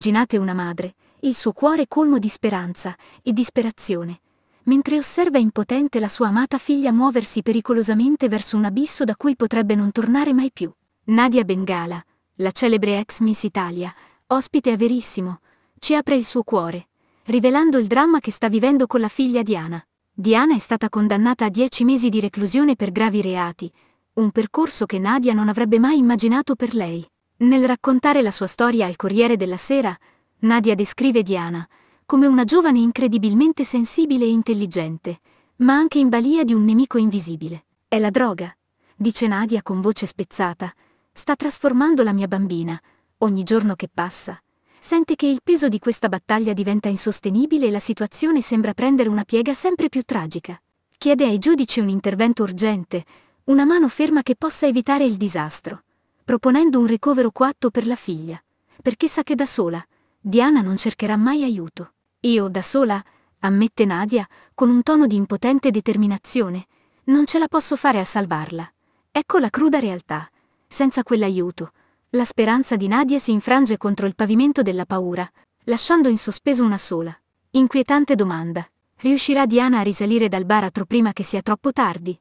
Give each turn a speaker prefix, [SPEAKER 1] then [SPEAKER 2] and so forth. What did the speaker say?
[SPEAKER 1] Immaginate una madre, il suo cuore colmo di speranza e disperazione, mentre osserva impotente la sua amata figlia muoversi pericolosamente verso un abisso da cui potrebbe non tornare mai più. Nadia Bengala, la celebre ex Miss Italia, ospite a Verissimo, ci apre il suo cuore, rivelando il dramma che sta vivendo con la figlia Diana. Diana è stata condannata a 10 mesi di reclusione per gravi reati, un percorso che Nadia non avrebbe mai immaginato per lei. Nel raccontare la sua storia al Corriere della Sera, Nadia descrive Diana come una giovane incredibilmente sensibile e intelligente, ma anche in balia di un nemico invisibile. È la droga, dice Nadia con voce spezzata. Sta trasformando la mia bambina. Ogni giorno che passa, sente che il peso di questa battaglia diventa insostenibile e la situazione sembra prendere una piega sempre più tragica. Chiede ai giudici un intervento urgente, una mano ferma che possa evitare il disastro proponendo un ricovero coatto per la figlia, perché sa che da sola Diana non cercherà mai aiuto. Io da sola, ammette Nadia, con un tono di impotente determinazione, non ce la posso fare a salvarla. Ecco la cruda realtà. Senza quell'aiuto, la speranza di Nadia si infrange contro il pavimento della paura, lasciando in sospeso una sola. Inquietante domanda. Riuscirà Diana a risalire dal baratro prima che sia troppo tardi?